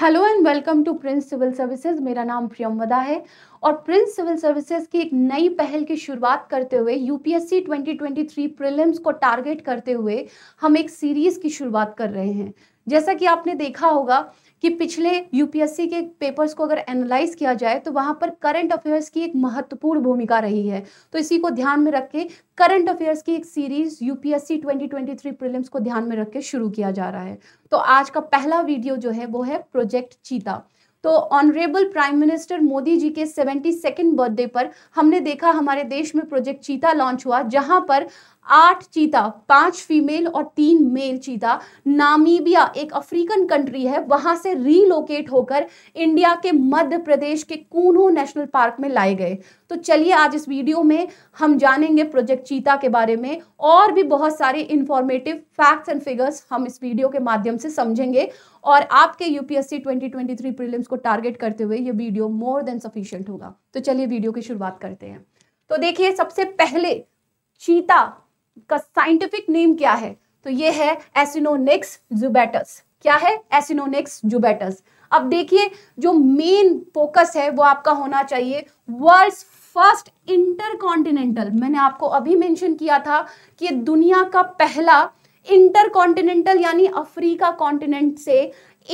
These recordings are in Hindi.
Hello and welcome to Prince Civil Services मेरा नाम प्रियम वदा है और प्रिंस सिविल सर्विसेज की एक नई पहल की शुरुआत करते हुए यूपीएससी 2023 प्रीलिम्स को टारगेट करते हुए हम एक सीरीज की शुरुआत कर रहे हैं जैसा कि आपने देखा होगा कि पिछले यूपीएससी के पेपर्स को अगर एनालाइज किया जाए तो वहाँ पर करंट अफेयर्स की एक महत्वपूर्ण भूमिका रही है तो इसी को ध्यान में रख के करंट अफेयर्स की एक सीरीज यूपीएससी 2023 प्रीलिम्स को ध्यान में रख के शुरू किया जा रहा है तो आज का पहला वीडियो जो है वो है प्रोजेक्ट चीता तो honourable prime minister Modi ji के सेवेंटी सेकेंड बर्थडे पर हमने देखा हमारे देश में प्रोजेक्ट चीता लॉन्च हुआ जहां पर आठ चीता पांच फीमेल और तीन मेल चीता नामीबिया एक अफ्रीकन कंट्री है वहां से रीलोकेट होकर इंडिया के मध्य प्रदेश के कूनो नेशनल पार्क में लाए गए तो चलिए आज इस वीडियो में हम जानेंगे प्रोजेक्ट चीता के बारे में और भी बहुत सारे इंफॉर्मेटिव फैक्ट्स एंड फिगर्स हम इस वीडियो के माध्यम से समझेंगे और आपके यूपीएससी 2023 ट्वेंटी को टारगेट करते हुए ये वीडियो मोर देन सफिशियंट होगा तो चलिए वीडियो की शुरुआत करते हैं तो देखिए सबसे पहले चीता का साइंटिफिक नेम क्या है तो ये है एसिनोनिक्स जुबेटस क्या है एसिनोनिक्स जुबेटस अब देखिए जो मेन फोकस है वो आपका होना चाहिए वर्ल्ड फर्स्ट इंटरकॉन्टिनेंटल मैंने आपको अभी मेंशन किया था कि दुनिया का पहला इंटरकॉन्टिनेंटल यानी अफ्रीका कॉन्टिनेंट से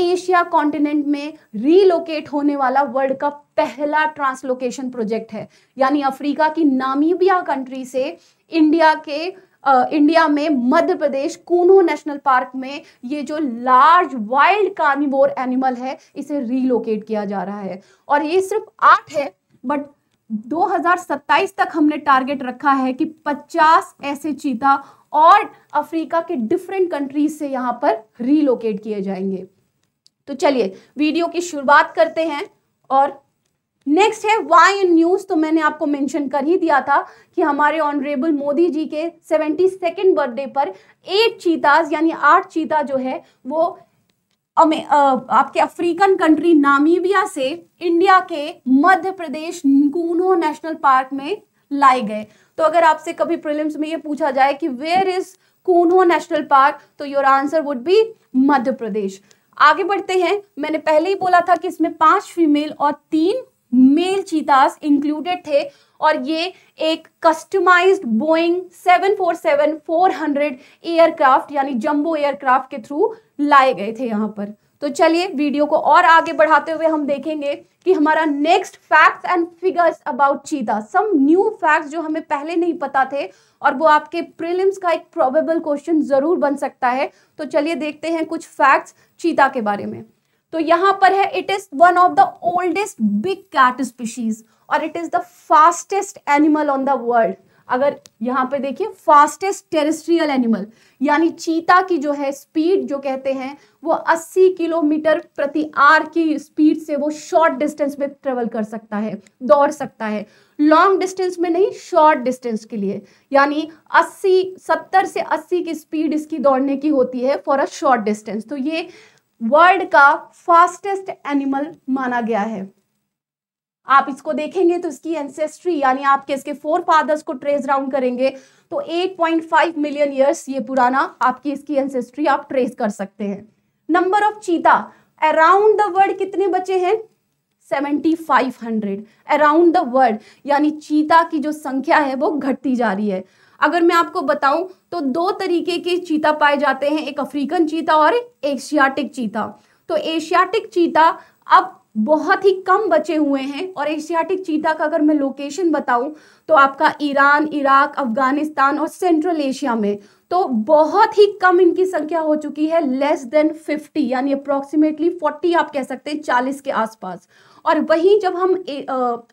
एशिया कॉन्टिनेंट में रीलोकेट होने वाला वर्ल्ड का पहला ट्रांसलोकेशन प्रोजेक्ट है यानी अफ्रीका की नामीबिया कंट्री से इंडिया के इंडिया में मध्य प्रदेश कूनो नेशनल पार्क में ये जो लार्ज वाइल्ड कार्निवोर एनिमल है इसे रीलोकेट किया जा रहा है और ये सिर्फ आठ है बट 2027 तक हमने टारगेट रखा है कि 50 ऐसे चीता और अफ्रीका के डिफरेंट कंट्रीज से यहाँ पर रीलोकेट किए जाएंगे तो चलिए वीडियो की शुरुआत करते हैं और नेक्स्ट है वाई इन न्यूज़ तो मैंने आपको मेंशन कर ही दिया था कि हमारे ऑनरेबल मोदी जी के सेवेंटी सेकेंड बर्थडे पर एट चीताज यानी आठ चीता जो है वो अमे आपके अफ्रीकन कंट्री नामीबिया से इंडिया के मध्य प्रदेश कूनो नेशनल पार्क में लाए गए तो अगर आपसे कभी प्रिलिम्स में ये पूछा जाए कि where is Kuno national park तो your answer would be Madhya Pradesh आगे बढ़ते हैं मैंने पहले ही बोला था कि इसमें पांच फीमेल और तीन मेल चीतास इंक्लूडेड थे और ये एक कस्टमाइज्ड बोइंग 747-400 एयरक्राफ्ट यानी जंबो एयरक्राफ्ट के थ्रू लाए गए थे यहाँ पर तो चलिए वीडियो को और आगे बढ़ाते हुए हम देखेंगे कि हमारा next facts and figures about cheetah some new facts जो हमें पहले नहीं पता थे और वो आपके प्रीलिम्स का एक प्रोबेबल क्वेश्चन ज़रूर बन सकता है तो चलिए देखते हैं कुछ फैक्ट्स चीता के बारे में तो यहां पर है it is one of the oldest big cat species और it is the fastest animal on the world अगर यहाँ पे देखिए फास्टेस्ट टेरेस्ट्रियल एनिमल यानी चीता की जो है स्पीड जो कहते हैं वो 80 किलोमीटर प्रति आर की स्पीड से वो शॉर्ट डिस्टेंस में ट्रेवल कर सकता है दौड़ सकता है लॉन्ग डिस्टेंस में नहीं शॉर्ट डिस्टेंस के लिए यानी 80 70 से 80 की स्पीड इसकी दौड़ने की होती है फॉर अ शॉर्ट डिस्टेंस तो ये वर्ल्ड का फास्टेस्ट एनिमल माना गया है आप इसको देखेंगे तो इसकी एंसेस्ट्री यानी आपके किसके फोर फादर्स को ट्रेस डाउन करेंगे तो 8.5 मिलियन ईयर्स ये पुराना आपकी इसकी एंसेस्ट्री आप ट्रेस कर सकते हैं number of cheetah around the world कितने बचे हैं 7500 अराउंड द वर्ल्ड यानी चीता की जो संख्या है वो घटती जा रही है अगर मैं आपको बताऊं तो दो तरीके के चीता पाए जाते हैं एक अफ्रीकन चीता और एशियाटिक चीता तो एशियाटिक चीता अब बहुत ही कम बचे हुए हैं और एशियाटिक चीता का अगर मैं लोकेशन बताऊं तो आपका ईरान इराक अफगानिस्तान और सेंट्रल एशिया में तो बहुत ही कम इनकी संख्या हो चुकी है लेस देन 50 यानी अप्रोक्सीमेटली 40 आप कह सकते हैं 40 के आसपास और वहीं जब हम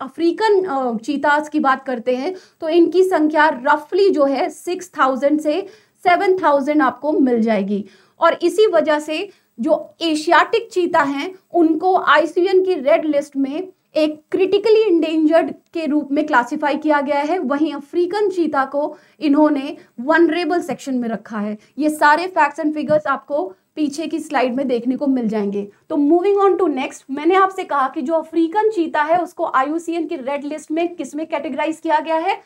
अफ्रीकन चीताज की बात करते हैं तो इनकी संख्या रफली जो है सिक्स थाउजेंड से सेवन थाउजेंड आपको मिल जाएगी और इसी वजह से जो एशियाटिक चीता हैं उनको आईसीएन की रेड लिस्ट में एक क्रिटिकली इंडेंजर्ड के रूप में क्लासिफाई किया गया है वहीं अफ्रीकन चीता को इन्होंने वनरेबल सेक्शन में रखा है ये सारे फैक्ट्स एंड फिगर्स आपको पीछे की स्लाइड में देखने को मिल जाएंगे तो मूविंग ऑन टू नेक्स्ट मैंने आपसे कहा कि जो अफ्रीकन चीता है उसको आयुसीएन की रेड लिस्ट में किसमें कैटेगराइज किया गया है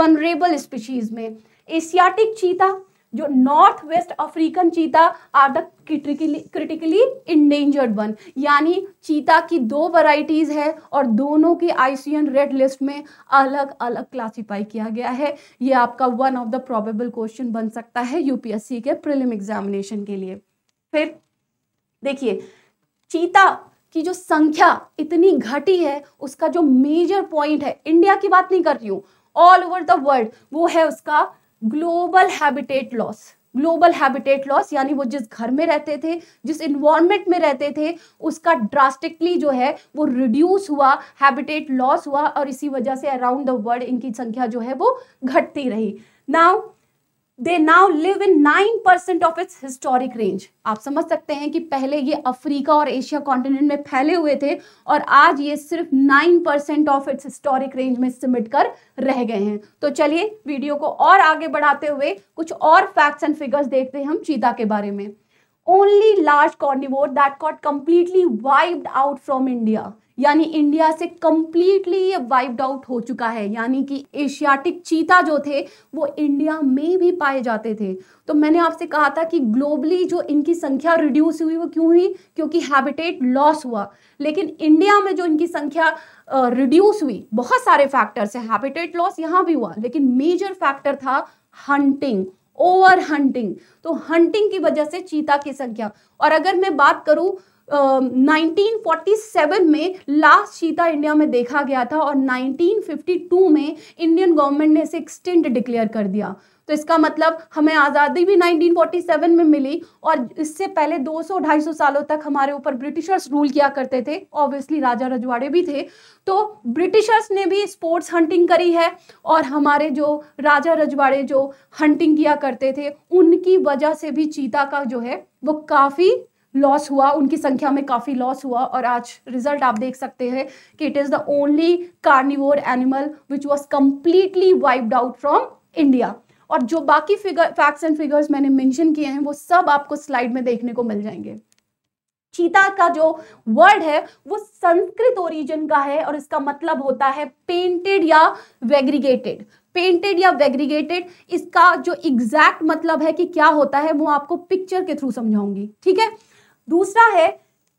वनरेबल स्पीशीज में एशियाटिक चीता जो north west African cheetah are the critically endangered one यानी चीता की दो वैरायटीज है और दोनों की आईसीएन रेड लिस्ट में अलग अलग क्लासिफाई किया गया है ये आपका one of the probable question बन सकता है यूपीएससी के प्रिलिम एग्जामिनेशन के लिए फिर देखिए चीता की जो संख्या इतनी घटी है उसका जो मेजर पॉइंट है इंडिया की बात नहीं कर रही हूं ऑल ओवर द वर्ल्ड वो है उसका global habitat loss global habitat loss यानी वो जिस घर में रहते थे जिस इन्वायरमेंट में रहते थे उसका ड्रास्टिकली जो है वो रिड्यूस हुआ हैबिटेट लॉस हुआ और इसी वजह से अराउंड द वर्ल्ड इनकी संख्या जो है वो घटती रही now they now live in nine percent of its historic range आप समझ सकते हैं कि पहले ये अफ्रीका और एशिया कॉन्टिनेंट में फैले हुए थे और आज ये सिर्फ nine percent of its historic range में सिमट कर रह गए हैं तो चलिए वीडियो को और आगे बढ़ाते हुए कुछ और फैक्ट्स एंड फिगर्स देखते हैं हम चीता के बारे में only large carnivore that got completely wiped out from India. यानी इंडिया से कम्प्लीटली ये वाइप्ड आउट हो चुका है यानी कि एशियाटिक चीता जो थे वो इंडिया में भी पाए जाते थे तो मैंने आपसे कहा था कि ग्लोबली जो इनकी संख्या रिड्यूस हुई वो क्यों हुई क्योंकि हैबिटेट लॉस हुआ लेकिन इंडिया में जो इनकी संख्या रिड्यूस हुई बहुत सारे फैक्टर्स है हैबिटेट लॉस यहाँ भी हुआ लेकिन मेजर फैक्टर था हंटिंग ओवर हंटिंग तो हंटिंग की वजह से चीता की संख्या और अगर मैं बात करूं Uh, 1947 में लास्ट चीता इंडिया में देखा गया था और 1952 में इंडियन गवर्नमेंट ने इसे एक्सटेंट डिक्लेयर कर दिया तो इसका मतलब हमें आज़ादी भी 1947 में मिली और इससे पहले 200-250 सालों तक हमारे ऊपर ब्रिटिशर्स रूल किया करते थे ऑब्वियसली राजा रजवाड़े भी थे तो ब्रिटिशर्स ने भी स्पोर्ट्स हंटिंग करी है और हमारे जो राजा रजवाड़े जो हंटिंग किया करते थे उनकी वजह से भी चीता का जो है वो काफ़ी लॉस हुआ उनकी संख्या में काफ़ी लॉस हुआ और आज रिजल्ट आप देख सकते हैं कि it is the only carnivore animal which was completely wiped out from India और जो बाकी फिगर फैक्ट्स एंड फिगर्स मैंने मेंशन किए हैं वो सब आपको स्लाइड में देखने को मिल जाएंगे चीता का जो वर्ड है वो संस्कृत ओरिजिन का है और इसका मतलब होता है पेंटेड या वेग्रीगेटेड पेंटेड या वेग्रीगेटेड इसका जो एग्जैक्ट मतलब है कि क्या होता है वो आपको पिक्चर के थ्रू समझाऊंगी ठीक है दूसरा है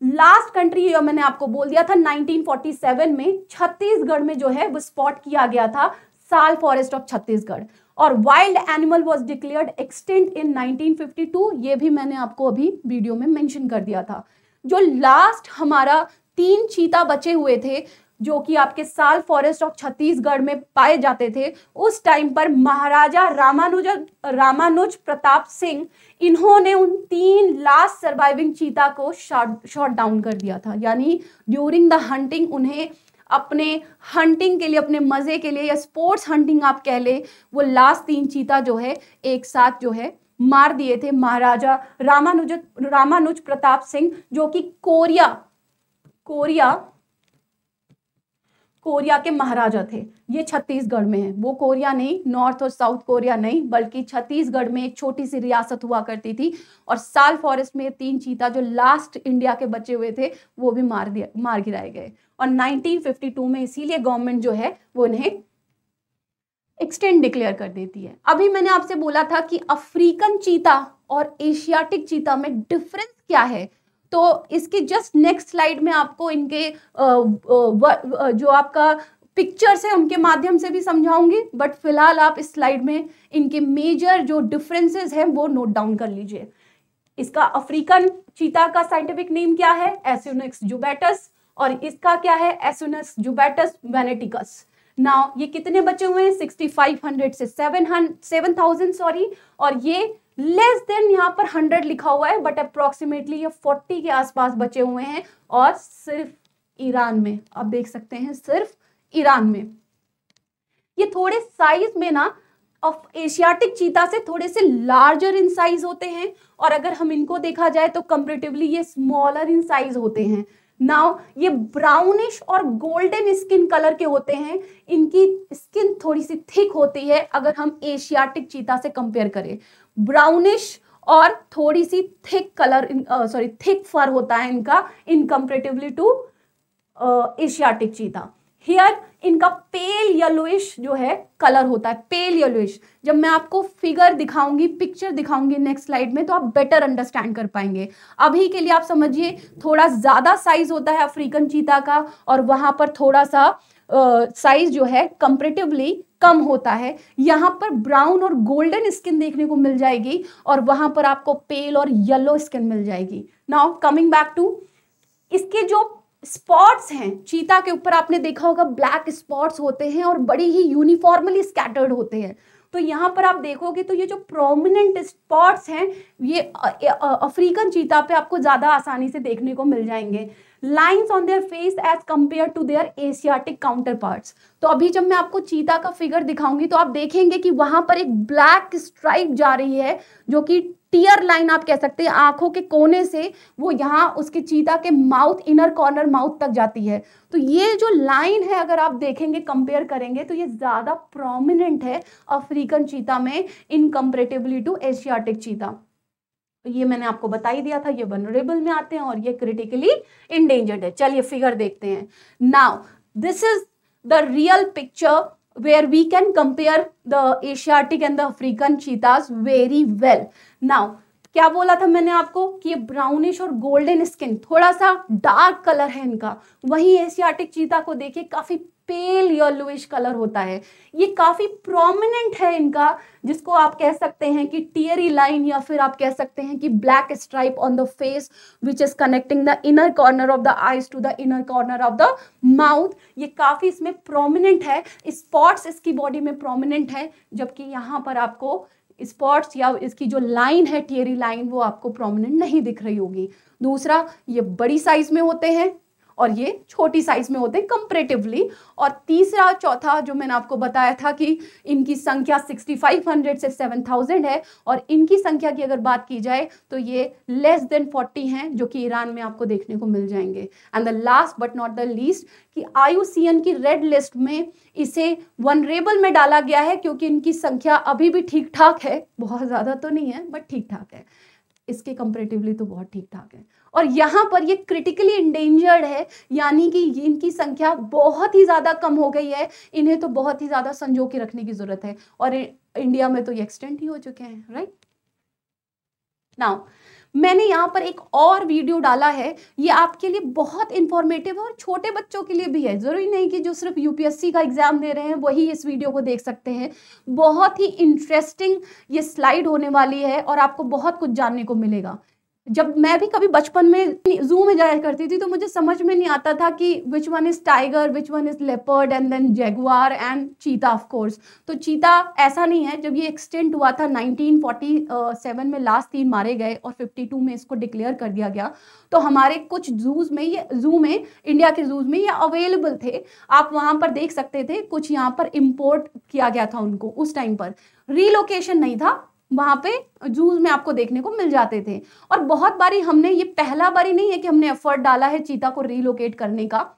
लास्ट कंट्री जो मैंने आपको बोल दिया था 1947 में छत्तीसगढ़ में जो है वो स्पॉट किया गया था साल फॉरेस्ट ऑफ छत्तीसगढ़ और wild animal was declared extinct in 1952 ये भी मैंने आपको अभी वीडियो में मेंशन कर दिया था जो लास्ट हमारा तीन चीता बचे हुए थे जो कि आपके साल फॉरेस्ट ऑफ छत्तीसगढ़ में पाए जाते थे उस टाइम पर महाराजा रामानुज रामानुज प्रताप सिंह इन्होंने उन तीन लास्ट सर्वाइविंग चीता को शॉट शॉट डाउन कर दिया था यानी ड्यूरिंग द हंटिंग उन्हें अपने हंटिंग के लिए अपने मज़े के लिए या स्पोर्ट्स हंटिंग आप कह लें वो लास्ट तीन चीता जो है एक साथ जो है मार दिए थे महाराजा रामानुज रामानुज प्रताप सिंह जो कि कोरिया कोरिया कोरिया के महाराजा थे ये छत्तीसगढ़ में है वो कोरिया नहीं नॉर्थ और साउथ कोरिया नहीं बल्कि छत्तीसगढ़ में एक छोटी सी रियासत हुआ करती थी और साल फॉरेस्ट में तीन चीता जो लास्ट इंडिया के बचे हुए थे वो भी मार दिया मार गिराए गए और 1952 में इसीलिए गवर्नमेंट जो है वो इन्हें एक्सटेंड डिक्लेयर कर देती है अभी मैंने आपसे बोला था कि अफ्रीकन चीता और एशियाटिक चीता में डिफरेंस क्या है तो इसके जस्ट नेक्स्ट स्लाइड में आपको इनके जो आपका पिक्चर्स है उनके माध्यम से भी समझाऊंगी बट फिलहाल आप इस स्लाइड में इनके मेजर जो डिफरेंसेस हैं वो नोट डाउन कर लीजिए इसका अफ्रीकन चीता का साइंटिफिक नेम क्या है एसोनिक्स जुबैटस और इसका क्या है एसोनिक्स जुबैटस वेनेटिकस नाउ ये कितने बचे हुए हैं हंड्रेड से 7 सेवन थाउजेंड सॉरी और ये लेस देन यहाँ पर हंड्रेड लिखा हुआ है बट अप्रोक्सीमेटली ये फोर्टी के आसपास बचे हुए हैं और सिर्फ ईरान में आप देख सकते हैं सिर्फ ईरान में ये थोड़े साइज में ना ऑफ एशियाटिक चीता से थोड़े से लार्जर इन साइज होते हैं और अगर हम इनको देखा जाए तो कंपेरेटिवली ये स्मॉलर इन साइज होते हैं नाउ ये ब्राउनिश और गोल्डन स्किन कलर के होते हैं इनकी स्किन थोड़ी सी थिक होती है अगर हम एशियाटिक चीता से कंपेयर करें ब्राउनिश और थोड़ी सी thick colour sorry thick fur होता है इनका in two Asiatic cheetah here इनका पेल येलोइश जो है कलर होता है पेल येलोइश जब मैं आपको फिगर दिखाऊंगी पिक्चर दिखाऊंगी नेक्स्ट स्लाइड में तो आप बेटर अंडरस्टैंड कर पाएंगे अभी के लिए आप समझिए थोड़ा ज़्यादा साइज होता है अफ्रीकन चीता का और वहां पर थोड़ा सा साइज uh, जो है कंपेरेटिवली कम होता है यहाँ पर ब्राउन और गोल्डन स्किन देखने को मिल जाएगी और वहां पर आपको पेल और येलो स्किन मिल जाएगी नाउ कमिंग बैक टू इसके जो स्पॉट्स हैं चीता के ऊपर आपने देखा होगा ब्लैक स्पॉट्स होते हैं और बड़ी ही यूनिफॉर्मली स्कैटर्ड होते हैं तो यहाँ पर आप देखोगे तो ये जो प्रोमिनेंट स्पॉट्स हैं ये अफ्रीकन चीता पे आपको ज़्यादा आसानी से देखने को मिल जाएंगे lines on their face as compare to their Asiatic counterparts तो अभी जब मैं आपको चीता का फिगर दिखाऊंगी तो आप देखेंगे कि वहाँ पर एक ब्लैक स्ट्राइप जा रही है जो कि टीयर लाइन आप कह सकते हैं आंखों के कोने से वो यहाँ उसके चीता के माउथ इनर कॉर्नर माउथ तक जाती है तो ये जो लाइन है अगर आप देखेंगे कंपेयर करेंगे तो ये ज़्यादा प्रोमिनेंट है अफ्रीकन चीता में इन कंपेरेटिवली टू एशियाटिक चीता ये मैंने आपको बता ही दिया था ये वनरेबल में आते हैं और ये क्रिटिकली इंडेंजर्ड है चलिए फिगर देखते हैं now this is the real picture where we can compare the Asiatic and the African cheetahs very well. Now, क्या बोला था मैंने आपको कि ये ब्राउनिश और गोल्डन स्किन थोड़ा सा डार्क कलर है इनका वही एशियाटिक चीता को देखिए काफ़ी पेल येलोइश कलर होता है ये काफ़ी प्रोमिनेंट है इनका जिसको आप कह सकते हैं कि टीयरी लाइन या फिर आप कह सकते हैं कि black stripe on the face which is connecting the inner corner of the eyes to the inner corner of the mouth ये काफ़ी इसमें प्रोमिनेंट है स्पॉट्स इसकी बॉडी में प्रोमिनेंट है जबकि यहाँ पर आपको स्पॉट्स या इसकी जो लाइन है टीयरी लाइन वो आपको प्रोमिनेंट नहीं दिख रही होगी दूसरा ये बड़ी साइज में होते हैं और ये छोटी साइज में होते हैं कंपेरेटिवली और तीसरा चौथा जो मैंने आपको बताया था कि इनकी संख्या 6500 से 7000 है और इनकी संख्या की अगर बात की जाए तो ये लेस देन 40 हैं जो कि ईरान में आपको देखने को मिल जाएंगे and the last but not the least कि आयुसीएन की रेड लिस्ट में इसे वनरेबल में डाला गया है क्योंकि इनकी संख्या अभी भी ठीक ठाक है बहुत ज़्यादा तो नहीं है बट ठीक ठाक है इसके कंपेरेटिवली तो बहुत ठीक ठाक है और यहाँ पर ये क्रिटिकली इंडेंजर्ड है यानी कि इनकी संख्या बहुत ही ज़्यादा कम हो गई है इन्हें तो बहुत ही ज़्यादा संजो के रखने की ज़रूरत है और इंडिया में तो ये एक्सटेंट ही हो चुके हैं राइट नाउ मैंने यहाँ पर एक और वीडियो डाला है ये आपके लिए बहुत इंफॉर्मेटिव है और छोटे बच्चों के लिए भी है ज़रूरी नहीं कि जो सिर्फ यूपीएससी का एग्ज़ाम दे रहे हैं वही इस वीडियो को देख सकते हैं बहुत ही इंटरेस्टिंग ये स्लाइड होने वाली है और आपको बहुत कुछ जानने को मिलेगा जब मैं भी कभी बचपन में जू में जाया करती थी तो मुझे समझ में नहीं आता था कि which one is tiger which one is leopard and then jaguar and cheetah of course तो चीता ऐसा नहीं है जब ये एक्सटेंट हुआ था 1947 में लास्ट तीन मारे गए और 52 में इसको डिक्लेयर कर दिया गया तो हमारे कुछ जूज में ये जू में इंडिया के जूज में ये अवेलेबल थे आप वहाँ पर देख सकते थे कुछ यहाँ पर इम्पोर्ट किया गया था उनको उस टाइम पर रीलोकेशन नहीं था वहाँ पे जूज में आपको देखने को मिल जाते थे और बहुत बारी हमने ये पहला बारी नहीं है कि हमने एफर्ट डाला है चीता को रीलोकेट करने का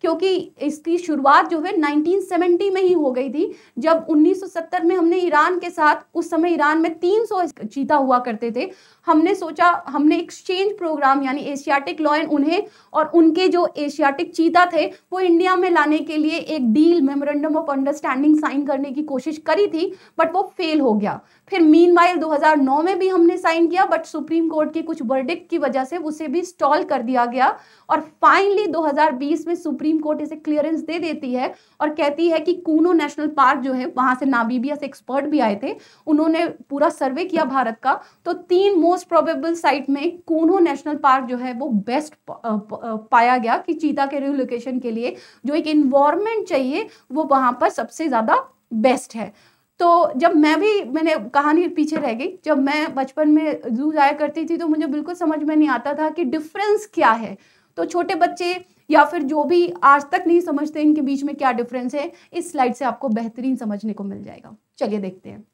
क्योंकि इसकी शुरुआत जो है 1970 में ही हो गई थी जब 1970 में हमने ईरान के साथ उस समय ईरान में 300 चीता हुआ करते थे हमने सोचा हमने एक्सचेंज प्रोग्राम यानी एशियाटिक लॉयन उन्हें और उनके जो एशियाटिक चीता थे वो इंडिया में लाने के लिए एक deal memorandum of understanding sign करने की कोशिश करी थी बट वो फेल हो गया फिर मीन 2009 में भी हमने साइन किया बट सुप्रीम कोर्ट के कुछ वर्डिक्ट की वजह से उसे भी स्टॉल कर दिया गया और फाइनली 2020 में सुप्रीम कोर्ट इसे क्लियरेंस दे देती है और कहती है कि कूनो नेशनल पार्क जो है वहाँ से नाबीबिया से एक्सपर्ट भी आए थे उन्होंने पूरा सर्वे किया भारत का तो तीन मोस्ट प्रोबेबल साइट में कूनो नेशनल पार्क जो है वो बेस्ट पाया गया कि चीता के रिलोकेशन के लिए जो एक इन्वायरमेंट चाहिए वो वहाँ पर सबसे ज़्यादा बेस्ट है तो जब मैं भी मैंने कहानी पीछे रह गई जब मैं बचपन में जू जाया करती थी तो मुझे बिल्कुल समझ में नहीं आता था कि डिफरेंस क्या है तो छोटे बच्चे या फिर जो भी आज तक नहीं समझते इनके बीच में क्या डिफरेंस है इस स्लाइड से आपको बेहतरीन समझने को मिल जाएगा चलिए देखते हैं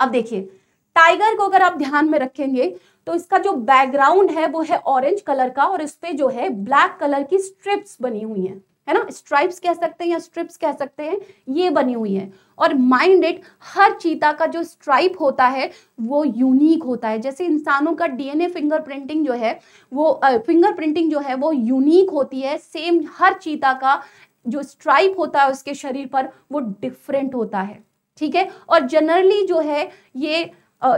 अब देखिए टाइगर को अगर आप ध्यान में रखेंगे तो इसका जो बैकग्राउंड है वो है ऑरेंज कलर का और इस पे जो है ब्लैक कलर की स्ट्रिप्स बनी हुई हैं है ना स्ट्राइप्स कह सकते हैं या स्ट्रिप्स कह सकते हैं ये बनी हुई है और माइंडेड हर चीता का जो स्ट्राइप होता है वो यूनिक होता है जैसे इंसानों का डीएनए फिंगरप्रिंटिंग जो है वो फिंगरप्रिंटिंग जो है वो यूनिक होती है सेम हर चीता का जो स्ट्राइप होता है उसके शरीर पर वो डिफरेंट होता है ठीक है और जनरली जो है ये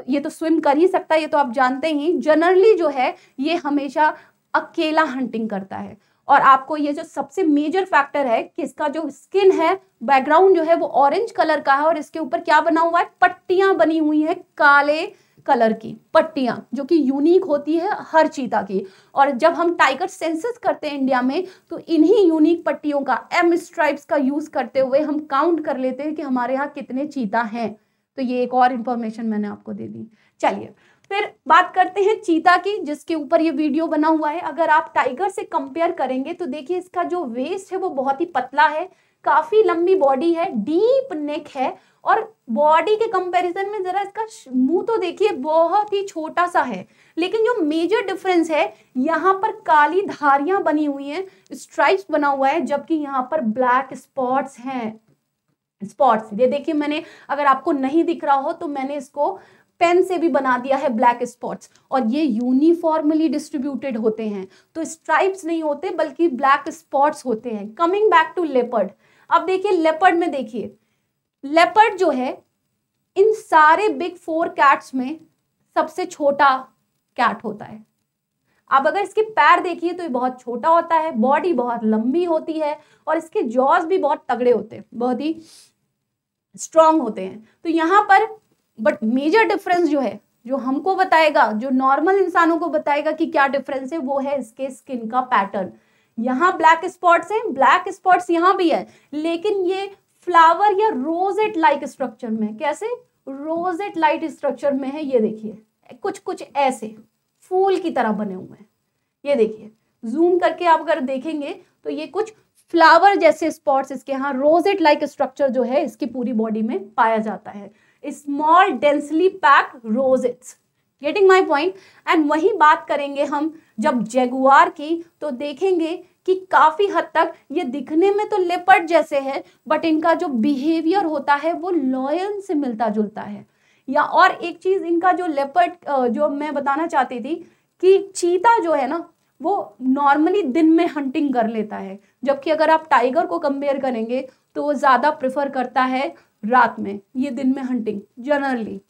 ये तो स्विम कर ही सकता है ये तो आप जानते ही जनरली जो है ये हमेशा अकेला हंटिंग करता है और आपको ये जो सबसे मेजर फैक्टर है कि इसका जो स्किन है बैकग्राउंड जो है वो ऑरेंज कलर का है और इसके ऊपर क्या बना हुआ है पट्टियां बनी हुई हैं काले कलर की पट्टियां जो कि यूनिक होती है हर चीता की और जब हम टाइगर सेंसस करते हैं इंडिया में तो इन्हीं यूनिक पट्टियों का एम स्ट्राइप्स का यूज़ करते हुए हम काउंट कर लेते हैं कि हमारे यहाँ कितने चीता हैं तो ये एक और इन्फॉर्मेशन मैंने आपको दे दी चलिए फिर बात करते हैं चीता की जिसके ऊपर ये वीडियो बना हुआ है अगर आप टाइगर से कंपेयर करेंगे तो देखिए इसका जो वेस्ट है वो बहुत ही पतला है काफी लंबी बॉडी है डीप नेक है और बॉडी के कंपैरिजन में जरा इसका मुंह तो देखिए बहुत ही छोटा सा है लेकिन जो मेजर डिफरेंस है यहाँ पर काली धारियां बनी हुई हैं स्ट्राइप्स बना हुआ है जबकि यहाँ पर ब्लैक स्पॉट्स हैं स्पॉट्स ये देखिए मैंने अगर आपको नहीं दिख रहा हो तो मैंने इसको पेन से भी बना दिया है ब्लैक स्पॉट्स और ये यूनिफॉर्मली डिस्ट्रीब्यूटेड होते हैं तो स्ट्राइप्स नहीं होते बल्कि ब्लैक स्पॉट्स होते हैं कमिंग बैक टू लेपर्ड अब देखिए लेपर्ड में देखिए लेपर्ड जो है इन सारे बिग फोर कैट्स में सबसे छोटा कैट होता है अब अगर इसके पैर देखिए तो ये बहुत छोटा होता है बॉडी बहुत लंबी होती है और इसके जॉज भी बहुत तगड़े होते हैं बहुत ही स्ट्रांग होते हैं तो यहाँ पर बट मेजर डिफरेंस जो है जो हमको बताएगा जो नॉर्मल इंसानों को बताएगा कि क्या डिफरेंस है वो है इसके स्किन का पैटर्न यहाँ ब्लैक स्पॉट्स हैं ब्लैक स्पॉट्स यहाँ भी है लेकिन ये फ्लावर या रोजेट लाइक स्ट्रक्चर में कैसे रोजेट लाइट स्ट्रक्चर में है ये देखिए कुछ कुछ ऐसे फूल की तरह बने हुए हैं ये देखिए जूम करके आप अगर देखेंगे तो ये कुछ फ्लावर जैसे स्पॉट्स इसके यहाँ रोजेट लाइक स्ट्रक्चर जो है इसकी पूरी बॉडी में पाया जाता है small densely packed rosettes getting my point and वही बात करेंगे हम जब जेगुआर की तो देखेंगे कि काफ़ी हद तक ये दिखने में तो लेपर्ड जैसे है बट इनका जो बिहेवियर होता है वो लॉयन से मिलता जुलता है या और एक चीज़ इनका जो लेपर्ड जो मैं बताना चाहती थी कि चीता जो है ना वो नॉर्मली दिन में हंटिंग कर लेता है जबकि अगर आप टाइगर को कंपेयर करेंगे तो वो ज़्यादा प्रेफर करता है रात में ये दिन में hunting generally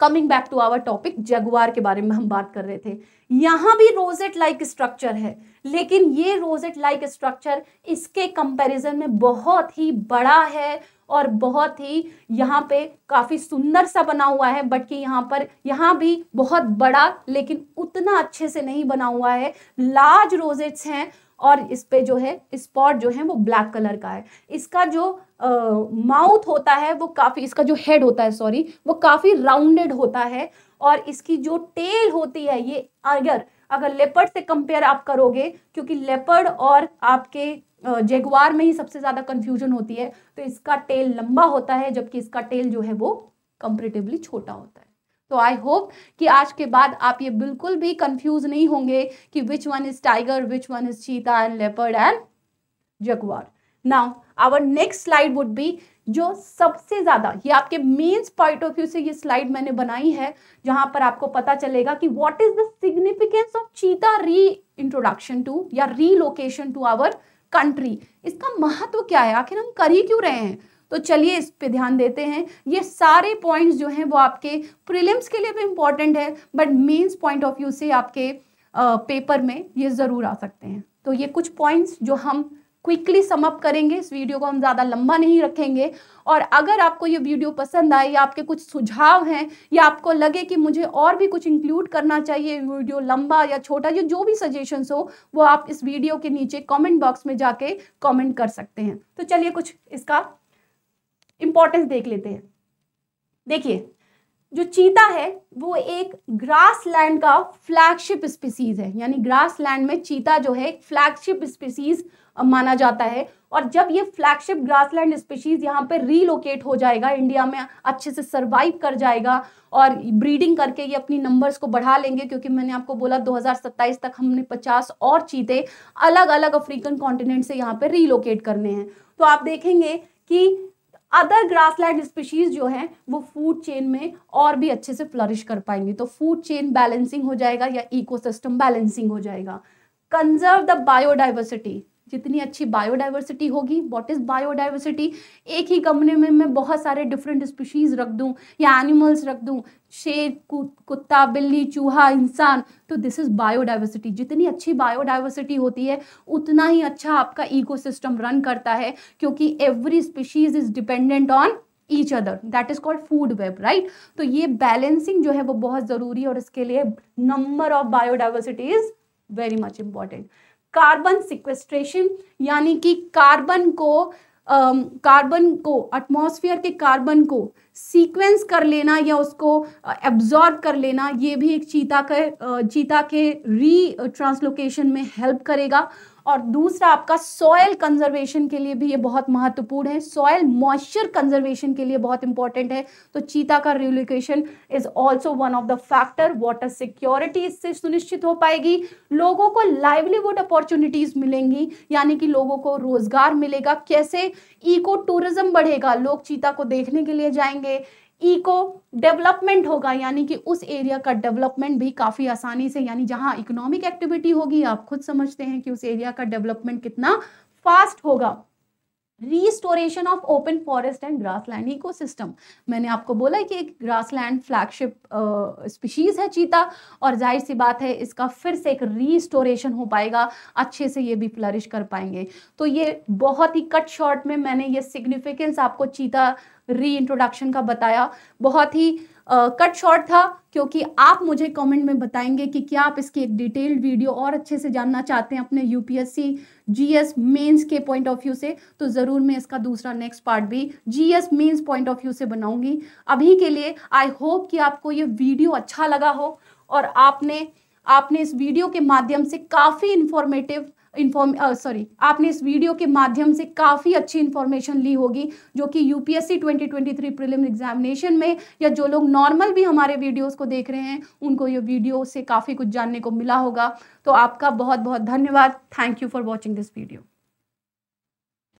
coming back to our topic jaguar के बारे में हम बात कर रहे थे यहाँ भी रोजेट लाइक स्ट्रक्चर है लेकिन ये रोजेट लाइक स्ट्रक्चर इसके कंपैरिजन में बहुत ही बड़ा है और बहुत ही यहाँ पे काफ़ी सुंदर सा बना हुआ है बट कि यहाँ पर यहाँ भी बहुत बड़ा लेकिन उतना अच्छे से नहीं बना हुआ है लार्ज रोजेट्स हैं और इस पे जो है स्पॉट जो है वो ब्लैक कलर का है इसका जो माउथ uh, होता है वो काफ़ी इसका जो हेड होता है सॉरी वो काफ़ी राउंडेड होता है और इसकी जो टेल होती है ये अगर अगर लेपर्ड से कंपेयर आप करोगे क्योंकि लेपर्ड और आपके जेगवार में ही सबसे ज़्यादा कन्फ्यूजन होती है तो इसका टेल लंबा होता है जबकि इसका टेल जो है वो कंपेरेटिवली छोटा होता है तो आई होप कि आज के बाद आप ये बिल्कुल भी कंफ्यूज नहीं होंगे कि which one is tiger which one is cheetah and leopard and jaguar now our next slide would be जो सबसे ज़्यादा ये आपके मेन्स पॉइंट ऑफ व्यू से ये स्लाइड मैंने बनाई है जहां पर आपको पता चलेगा कि what is the significance of cheetah reintroduction to या रीलोकेशन टू आवर कंट्री इसका महत्व क्या है आखिर हम कर ही क्यों रहे हैं तो चलिए इस पे ध्यान देते हैं ये सारे पॉइंट्स जो हैं वो आपके प्रीलिम्स के लिए भी इम्पॉर्टेंट है but mains point of view से आपके पेपर में ये ज़रूर आ सकते हैं तो ये कुछ पॉइंट्स जो हम क्विकली समअप करेंगे इस वीडियो को हम ज़्यादा लंबा नहीं रखेंगे और अगर आपको ये वीडियो पसंद आए या आपके कुछ सुझाव हैं या आपको लगे कि मुझे और भी कुछ इंक्लूड करना चाहिए वीडियो लंबा या छोटा या जो भी सजेशंस हो वो आप इस वीडियो के नीचे कमेंट बॉक्स में जाके कमेंट कर सकते हैं तो चलिए कुछ इसका इम्पोर्टेंस देख लेते हैं देखिए जो चीता है वो एक ग्रास लैंड का फ्लैगशिप स्पीसीज है यानी ग्रास लैंड में चीता जो है एक फ्लैगशिप स्पीसीज माना जाता है और जब ये फ्लैगशिप ग्रासलैंड स्पीशीज़ यहाँ पे रीलोकेट हो जाएगा इंडिया में अच्छे से सर्वाइव कर जाएगा और ब्रीडिंग करके ये अपनी नंबर्स को बढ़ा लेंगे क्योंकि मैंने आपको बोला 2027 तक हमने 50 और चीते अलग अलग अफ्रीकन कॉन्टिनेंट से यहाँ पे रीलोकेट करने हैं तो आप देखेंगे कि अदर ग्रासलैंड स्पीशीज जो हैं वो फूड चेन में और भी अच्छे से फ्लरिश कर पाएंगे तो फूड चेन बैलेंसिंग हो जाएगा या इकोसिस्टम बैलेंसिंग हो जाएगा कंजर्व द बायोडाइवर्सिटी जितनी अच्छी बायोडाइवर्सिटी होगी वॉट इज़ बायोडाइवर्सिटी एक ही कमरे में मैं बहुत सारे डिफरेंट स्पीशीज़ रख दूँ या एनिमल्स रख दूँ शेर कुत्ता बिल्ली चूहा इंसान तो दिस इज़ बायोडाइवर्सिटी जितनी अच्छी बायोडाइवर्सिटी होती है उतना ही अच्छा आपका इकोसिस्टम रन करता है क्योंकि every species is dependent on each other that is called food web right तो ये बैलेंसिंग जो है वो बहुत ज़रूरी है और इसके लिए number of biodiversity is very much important carbon sequestration यानी कि कार्बन को कार्बन uh, को एटमॉस्फेयर के कार्बन को सीक्वेंस कर लेना या उसको एब्जॉर्ब कर लेना ये भी एक चीता के चीता के री ट्रांसलोकेशन में हेल्प करेगा और दूसरा आपका सॉयल कंजर्वेशन के लिए भी ये बहुत महत्वपूर्ण है सॉयल मॉइस्चर कंजर्वेशन के लिए बहुत इंपॉर्टेंट है तो चीता का relocation is also one of the factor water security इससे सुनिश्चित हो पाएगी लोगों को लाइवलीवुड अपॉर्चुनिटीज मिलेंगी यानी कि लोगों को रोजगार मिलेगा कैसे इको टूरिज्म बढ़ेगा लोग चीता को देखने के लिए जाएंगे इको डेवलपमेंट होगा यानी कि उस एरिया का डेवलपमेंट भी काफ़ी आसानी से यानी जहां इकोनॉमिक एक्टिविटी होगी आप खुद समझते हैं कि उस एरिया का डेवलपमेंट कितना फास्ट होगा restoration of open forest and grassland ecosystem मैंने आपको बोला कि एक ग्रासलैंड फ्लैगशिप स्पीशीज़ है चीता और जाहिर सी बात है इसका फिर से एक रीस्टोरेशन हो पाएगा अच्छे से ये भी फ्लरिश कर पाएंगे तो ये बहुत ही कट शॉर्ट में मैंने ये सिग्निफिकेंस आपको चीता रीइंट्रोडक्शन का बताया बहुत ही कट uh, शॉर्ट था क्योंकि आप मुझे कमेंट में बताएंगे कि क्या आप इसकी एक डिटेल्ड वीडियो और अच्छे से जानना चाहते हैं अपने यूपीएससी जीएस मेंस के पॉइंट ऑफ व्यू से तो ज़रूर मैं इसका दूसरा नेक्स्ट पार्ट भी GS mains point of view से बनाऊंगी अभी के लिए आई होप कि आपको ये वीडियो अच्छा लगा हो और आपने आपने इस वीडियो के माध्यम से काफ़ी इन्फॉर्मेटिव इन्फॉर्म सॉरी uh, आपने इस वीडियो के माध्यम से काफ़ी अच्छी इन्फॉर्मेशन ली होगी जो कि यूपीएससी 2023 प्रिलिम एग्जामिनेशन में या जो लोग नॉर्मल भी हमारे वीडियोस को देख रहे हैं उनको ये वीडियो से काफ़ी कुछ जानने को मिला होगा तो आपका बहुत बहुत धन्यवाद thank you for watching this video